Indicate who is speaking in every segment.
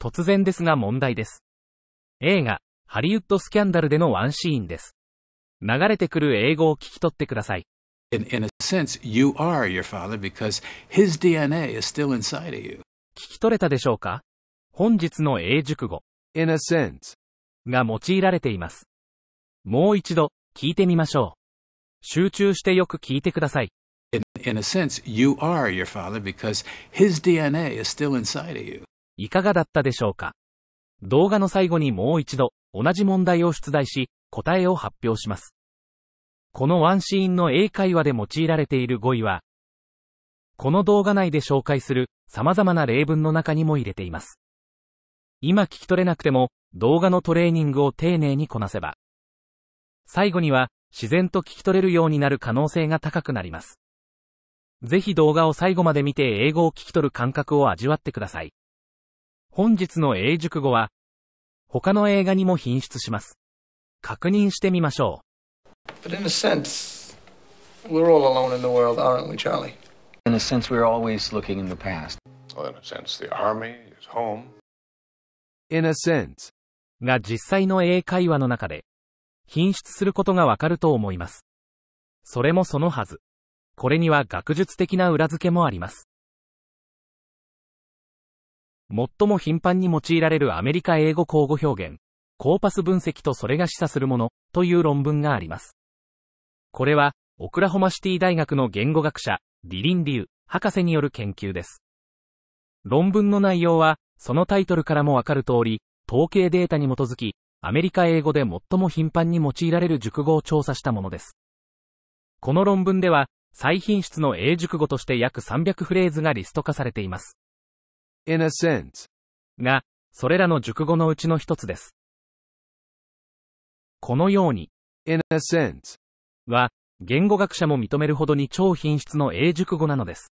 Speaker 1: 突然ですが問題です。映画、ハリウッドスキャンダルでのワンシーンです。流れてくる英語を聞き取ってください。In, in a sense, you are your father because his DNA is still inside of you. 聞き取れたでしょうか本日の英熟語。In a sense. が用いられています。もう一度、聞いてみましょう。集中してよく聞いてください。In, in a sense, you are your father because his DNA is still inside of you. いかがだったでしょうか動画の最後にもう一度、同じ問題を出題し、答えを発表します。このワンシーンの英会話で用いられている語彙は、この動画内で紹介する様々な例文の中にも入れています。今聞き取れなくても、動画のトレーニングを丁寧にこなせば、最後には自然と聞き取れるようになる可能性が高くなります。ぜひ動画を最後まで見て英語を聞き取る感覚を味わってください。本日の英熟語は、他の映画にも品質します。確認してみましょう。But in a sense, we're all alone in the world, aren't we, Charlie?
Speaker 2: In a sense, we're always looking in the past. Well, in a sense, the army is home.
Speaker 1: In a sense. が実際の英会話の中で、品質することがわかると思います。それもそのはず。これには学術的な裏付けもあります。最も頻繁に用いられるアメリカ英語口語表現、コーパス分析とそれが示唆するもの、という論文があります。これは、オクラホマシティ大学の言語学者、ディリン・リュウ、博士による研究です。論文の内容は、そのタイトルからもわかる通り、統計データに基づき、アメリカ英語で最も頻繁に用いられる熟語を調査したものです。この論文では、最品質の英熟語として約300フレーズがリスト化されています。in a sense が、それらの熟語のうちの一つです。このように、in a sense は、言語学者も認めるほどに超品質の英熟語なのです。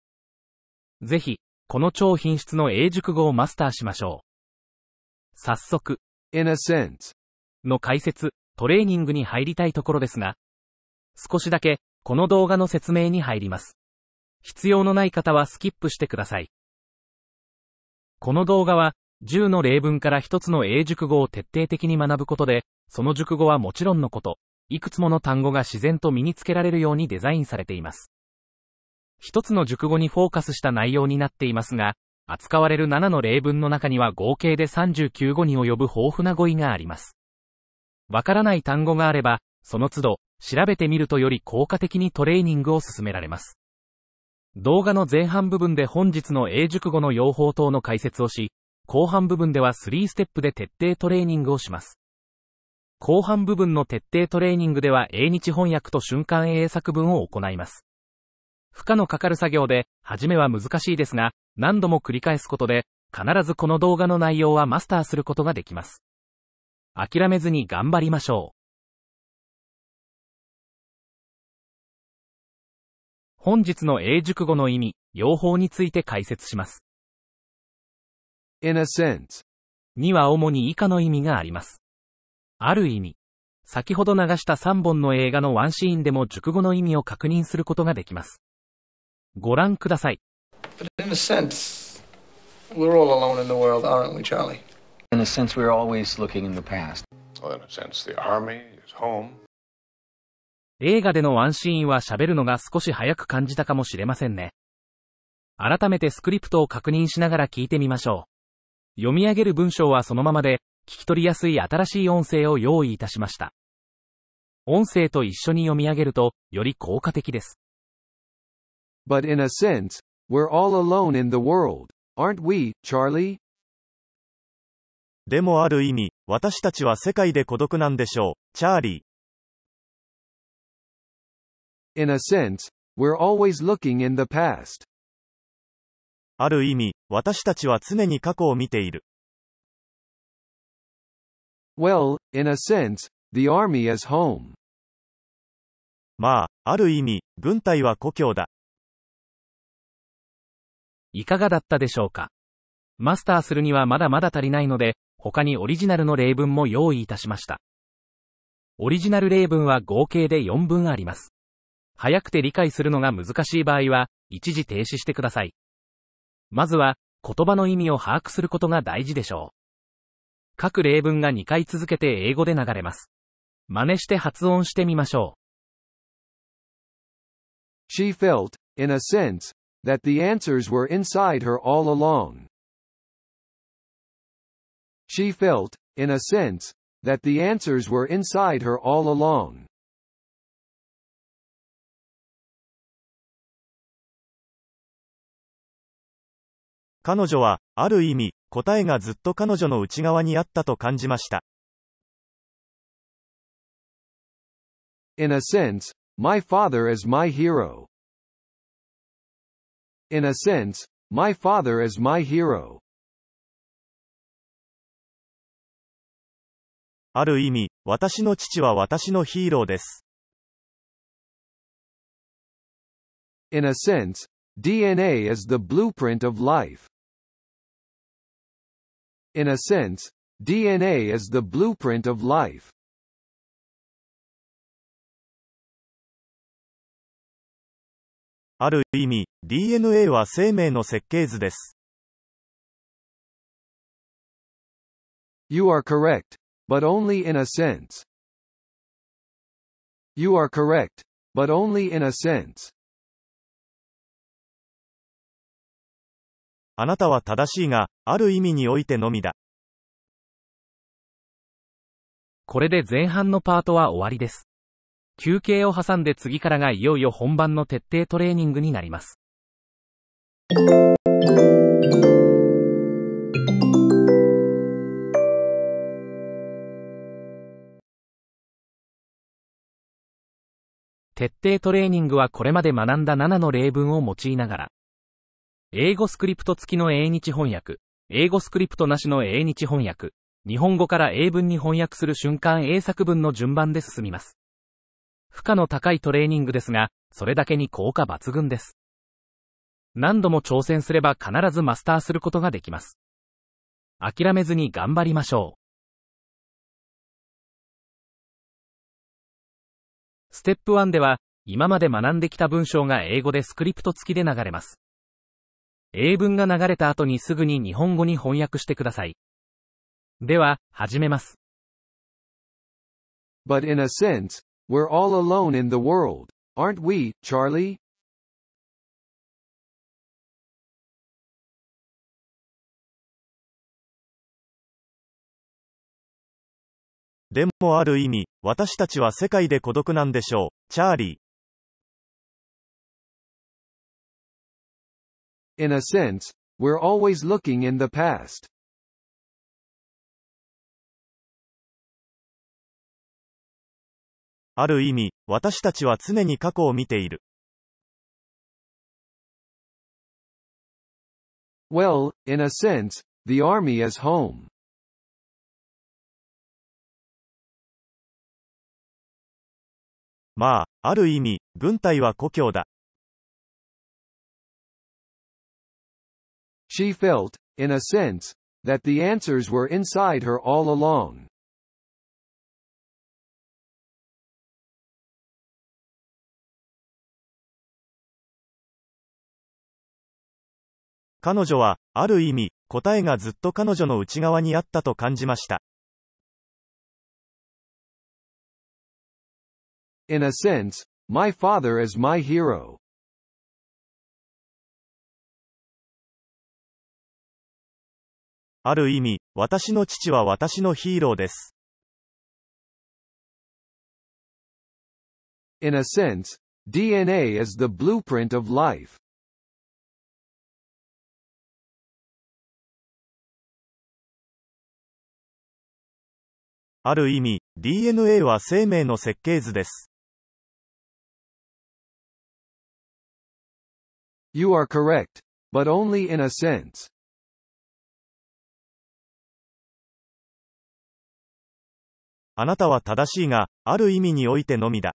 Speaker 1: ぜひ、この超品質の英熟語をマスターしましょう。早速、in a sense の解説、トレーニングに入りたいところですが、少しだけ、この動画の説明に入ります。必要のない方はスキップしてください。この動画は、10の例文から1つの英熟語を徹底的に学ぶことで、その熟語はもちろんのこと、いくつもの単語が自然と身につけられるようにデザインされています。1つの熟語にフォーカスした内容になっていますが、扱われる7の例文の中には合計で39語に及ぶ豊富な語彙があります。わからない単語があれば、その都度、調べてみるとより効果的にトレーニングを進められます。動画の前半部分で本日の英熟語の用法等の解説をし、後半部分では3ステップで徹底トレーニングをします。後半部分の徹底トレーニングでは英日翻訳と瞬間英作文を行います。負荷のかかる作業で、初めは難しいですが、何度も繰り返すことで、必ずこの動画の内容はマスターすることができます。諦めずに頑張りましょう。
Speaker 2: 本日の英熟
Speaker 1: 語の意味、用法について解説します。には主に以下の意味があります。ある意味、先ほど流した3本の映画のワンシーンでも熟語の意味を確認することができます。ご覧ください。映画でのワンシーンは喋るのが少し早く感じたかもしれませんね。改めてスクリプトを確認しながら聞いてみましょう。読み上げる文章はそのままで、聞き取りやすい新しい音声を用意いたしました。音声と一緒に読み上げると、より効果的です。But
Speaker 2: in a sense, we're all alone in the world, aren't we, Charlie? でもある意味、私たちは世界で孤独なんでしょう、チャーリー。In a sense, we're always looking in the past. ある意味、私たちは常に過去を見ている。Well, in a sense, the army is home. まあ、ある意味、軍隊は故郷だ。
Speaker 1: いかがだったでしょうかマスターするにはまだまだ足りないので、他にオリジナルの例文も用意いたしました。オリジナル例文は合計で4文あります。早くて理解するのが難しい場合は、一時停止してください。まずは、言葉の意味を把握することが大事でしょう。各例文が2回続けて英語で流れます。真似して
Speaker 2: 発音してみましょう。She felt, in a sense, that the answers were inside her all along. She felt, in a sense, that the answers were inside her all along. 彼女は、ある意味、答えがずっと彼女の内側にあったと感じました。In a sense, my father is my hero. In a sense, my father is my hero. ある意味、私の父は私のヒーローです。In a sense, DNA is the blueprint of life. In a sense, DNA is the blueprint of life. DNA は生命の設計図です。You are correct, but only in a sense. You are correct, but only in a sense. あなたは正しいが、ある意味においてのみだ。
Speaker 1: これで前半のパートは終わりです。休憩を挟んで次からがいよいよ本番の徹底トレーニングになります。徹底トレーニングはこれまで学んだ7の例文を用いながら英語スクリプト付きの英日翻訳、英語スクリプトなしの英日翻訳、日本語から英文に翻訳する瞬間英作文の順番で進みます。負荷の高いトレーニングですが、それだけに効果抜群です。何度も挑戦すれば必ずマスターすることができます。諦
Speaker 2: めずに頑張りましょう。
Speaker 1: ステップ1では、今まで学んできた文章が英語でスクリプト付きで流れます。英文が流れた後にすぐに日本語に翻訳してください。
Speaker 2: では、始めます。But in a sense, we're all alone in the world, aren't we, Charlie? でもある意味、私たちは世界で孤独なんでしょう、チャーリー。In a sense, we're always looking in the past. あるる。意味、私たちは常に過去を見てい Well, in a sense, the army is home. まあ、ある意味、軍隊は故郷だ。She felt, in a sense, that the answers were inside her all along. In a sense, my father is my hero. ある意味、私の父は私のヒーローです。In a sense, DNA is the blueprint of life. ある意味、DNA は生命の設計図です。You are correct, but only in a sense. あなたは正しいが、ある意味においてのみだ。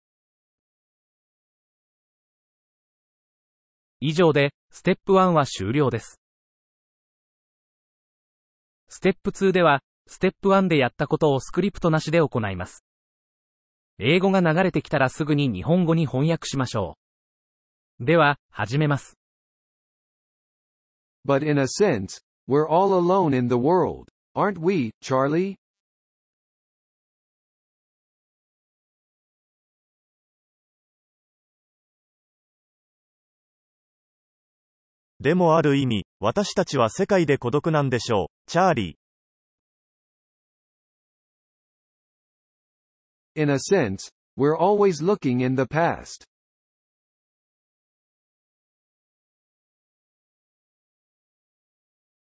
Speaker 2: 以上
Speaker 1: で、ステップ1は終了です。ステップ2では、ステップ1でやったことをスクリプトなしで行います。英語が流れてきたらすぐに日本語に翻訳しましょう。では、始めます。
Speaker 2: But in a sense, we're all alone in the world, aren't we, Charlie? でもある意味、私たちは世界で孤独なんでしょう。チャーリー。In a sense, we're always looking in the past.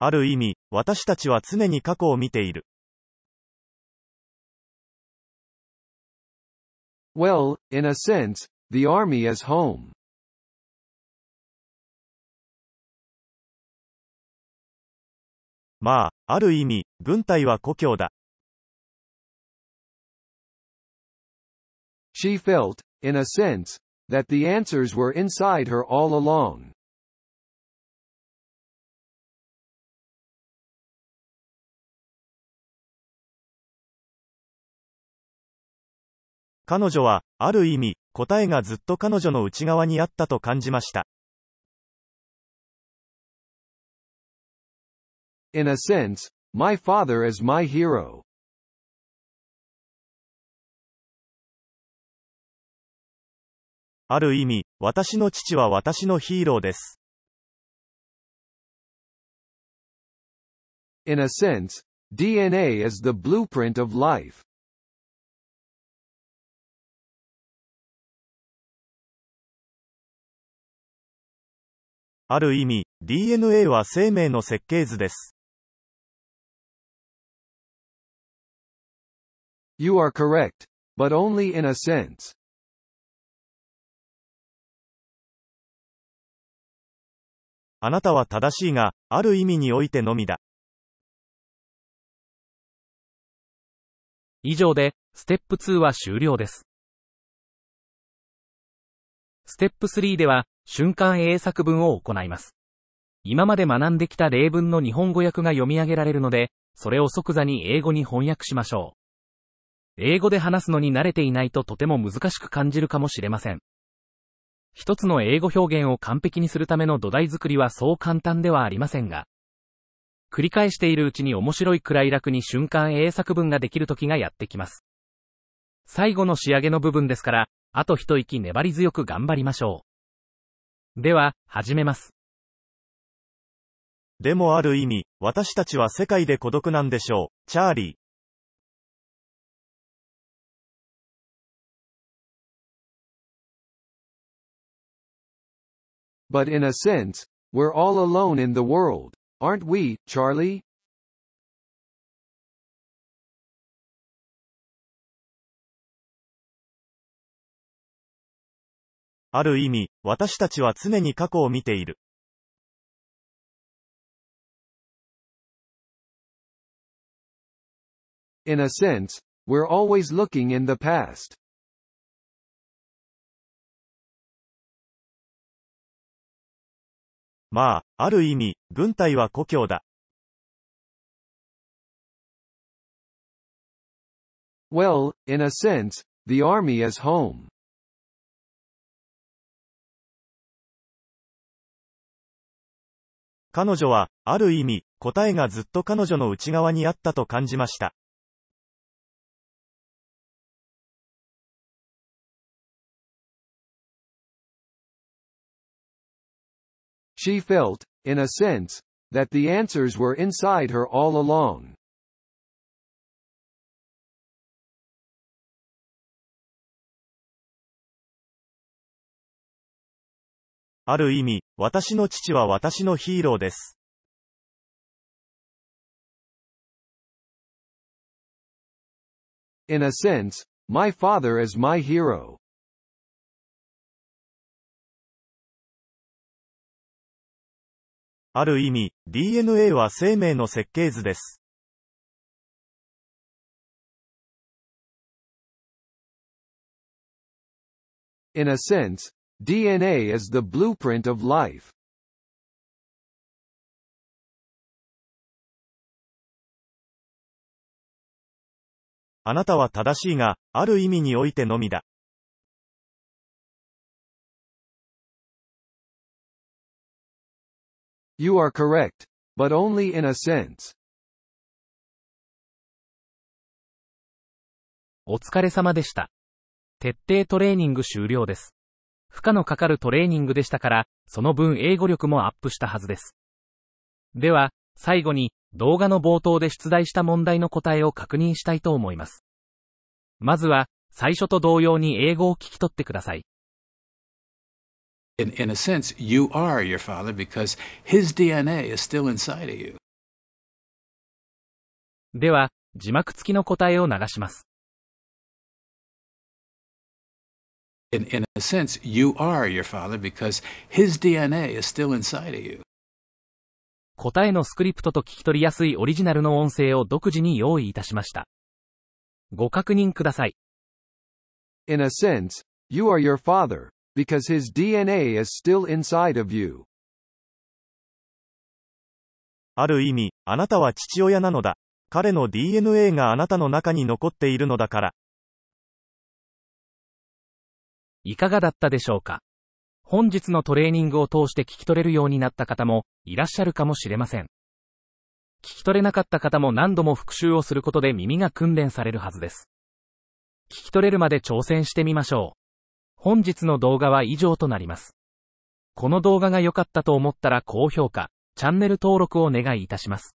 Speaker 2: ある意味、私たちは常に過去を見ている。Well, in a sense, the army is home. まあ、ある意味、軍隊は故郷だ。She felt, in a sense, that the answers were inside her all along. 彼女は、ある意味、答えがずっと彼女の内側にあったと感じました。In a sense, my father is my hero. ある意味、私私のの父はヒーーロです。In a sense, DNA is the blueprint of life. ある意味、DNA は生命の設計図です。You are correct. But only in a sense. ああなたは正しいいが、る意味におてのみだ。以上で、ステップ2は終了です。
Speaker 1: ステップ3では、瞬間英作文を行います。今まで学んできた例文の日本語訳が読み上げられるので、それを即座に英語に翻訳しましょう。英語で話すのに慣れていないととても難しく感じるかもしれません。一つの英語表現を完璧にするための土台作りはそう簡単ではありませんが、繰り返しているうちに面白いくらい楽に瞬間英作文ができる時がやってきます。最後の仕上げの部分ですから、あと一息粘り強く頑張りましょう。では、始めます。でもある意味、私たちは世界で孤独なんで
Speaker 2: しょう、チャーリー。But in a sense, we're all alone in the world, aren't we, Charlie? In a sense, we're always looking in the past. まあ、ある意味、軍隊は故郷だ。Well, in a sense, the army is home. 彼女は、ある意味、答えがずっと彼女の内側にあったと感じました。She felt, in a sense, that the answers were inside her all along. In a sense, my father is my hero. ある意味、DNA は生命の設計図です。In a sense, DNA is the blueprint of life. あなたは正しいが、ある意味においてのみだ。You are correct. But only in a sense. お疲れ様でした。徹
Speaker 1: 底トレーニング終了です。負荷のかかるトレーニングでしたから、その分英語力もアップしたはずです。では、最後に、動画の冒頭で出題した問題の答えを確認したいと思います。まずは、最初と同様に英語を聞き取ってください。in, in a sense, you are your father
Speaker 2: because his DNA is still inside of you.
Speaker 1: では、字幕付きの答えを流します。In, in a sense, you are your father because his DNA is still inside of you. 答えのスクリプトと聞き取りやすいオリジナルの音声を独自に用意いたしました。ご確認ください。In a
Speaker 2: sense, you are your father. because his DNA is still inside of you. ある意味、あなたは父親なのだ。彼
Speaker 1: の DNA があなたの中に残っているのだから。いかがだったでしょうか本日のトレーニングを通して聞き取れるようになった方もいらっしゃるかもしれません。聞き取れなかった方も何度も復習をすることで耳が訓練されるはずです。聞き取れるまで挑戦してみましょう。本日の動画は以上となります。この動画が良かったと思ったら高評価、チャンネル登録をお願いいたします。